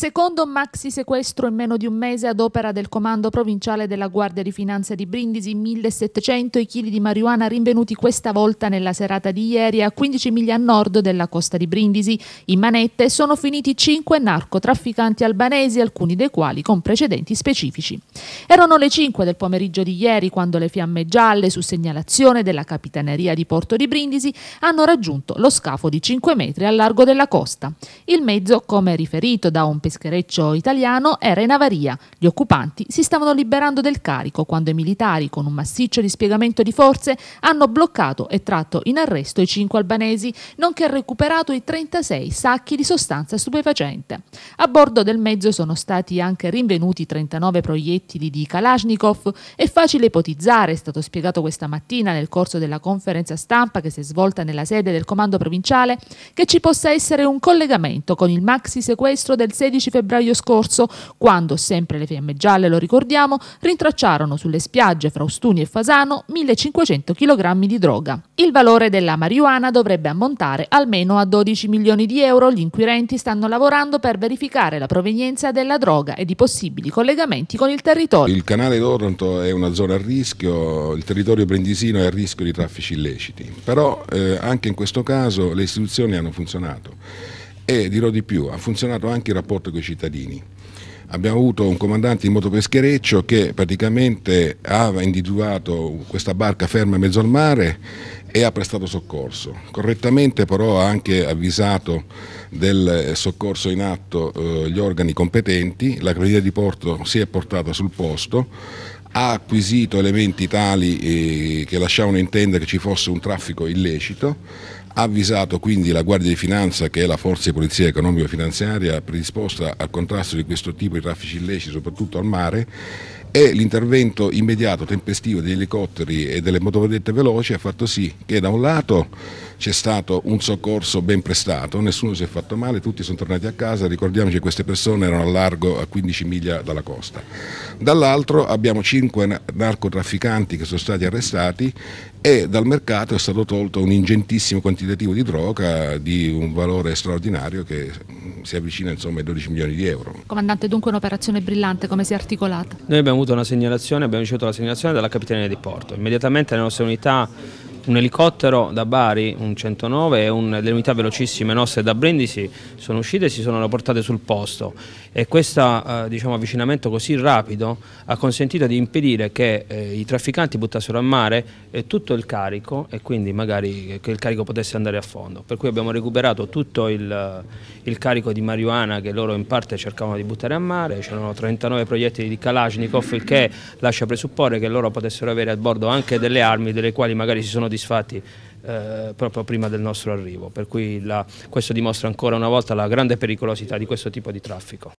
Secondo maxi sequestro in meno di un mese ad opera del Comando Provinciale della Guardia di Finanza di Brindisi, 1700 i chili di marijuana rinvenuti questa volta nella serata di ieri a 15 miglia a nord della costa di Brindisi. In manette sono finiti 5 narcotrafficanti albanesi, alcuni dei quali con precedenti specifici. Erano le 5 del pomeriggio di ieri quando le fiamme gialle, su segnalazione della Capitaneria di Porto di Brindisi, hanno raggiunto lo scafo di 5 metri a largo della costa. Il mezzo, come riferito da un pescatore, peschereccio italiano era in avaria. Gli occupanti si stavano liberando del carico quando i militari, con un massiccio dispiegamento di forze, hanno bloccato e tratto in arresto i cinque albanesi, nonché recuperato i 36 sacchi di sostanza stupefacente. A bordo del mezzo sono stati anche rinvenuti 39 proiettili di Kalashnikov. È facile ipotizzare, è stato spiegato questa mattina nel corso della conferenza stampa che si è svolta nella sede del comando provinciale, che ci possa essere un collegamento con il maxi sequestro del 16 13 febbraio scorso, quando, sempre le fiamme gialle lo ricordiamo, rintracciarono sulle spiagge fra Ostuni e Fasano 1500 kg di droga. Il valore della marijuana dovrebbe ammontare almeno a 12 milioni di euro. Gli inquirenti stanno lavorando per verificare la provenienza della droga e i possibili collegamenti con il territorio. Il canale d'Oronto è una zona a rischio, il territorio brindisino è a rischio di traffici illeciti, però eh, anche in questo caso le istituzioni hanno funzionato e dirò di più, ha funzionato anche il rapporto con i cittadini. Abbiamo avuto un comandante di motopeschereccio che praticamente aveva individuato questa barca ferma in mezzo al mare e ha prestato soccorso. Correttamente però ha anche avvisato del soccorso in atto eh, gli organi competenti, la Crediria di Porto si è portata sul posto, ha acquisito elementi tali eh, che lasciavano intendere che ci fosse un traffico illecito, ha avvisato quindi la Guardia di Finanza che è la forza di polizia economico-finanziaria predisposta al contrasto di questo tipo di traffici illeciti soprattutto al mare e l'intervento immediato, tempestivo degli elicotteri e delle motovedette veloci ha fatto sì che da un lato c'è stato un soccorso ben prestato, nessuno si è fatto male, tutti sono tornati a casa, ricordiamoci che queste persone erano a largo a 15 miglia dalla costa. Dall'altro abbiamo 5 narcotrafficanti che sono stati arrestati e dal mercato è stato tolto un ingentissimo quantitativo di droga di un valore straordinario che mm, si avvicina insomma, ai 12 milioni di euro. Comandante, dunque un'operazione brillante, come si è articolata? Noi abbiamo avuto una segnalazione, abbiamo ricevuto la segnalazione dalla Capitania di Porto, immediatamente le nostre unità un elicottero da Bari, un 109 e un, delle unità velocissime nostre da Brindisi sono uscite e si sono portate sul posto e questo eh, diciamo, avvicinamento così rapido ha consentito di impedire che eh, i trafficanti buttassero a mare tutto il carico e quindi magari che il carico potesse andare a fondo. Per cui abbiamo recuperato tutto il, eh, il carico di marijuana che loro in parte cercavano di buttare a mare, c'erano 39 proiettili di Kalashnikov il che lascia presupporre che loro potessero avere a bordo anche delle armi delle quali magari si sono soddisfatti eh, proprio prima del nostro arrivo, per cui la, questo dimostra ancora una volta la grande pericolosità di questo tipo di traffico.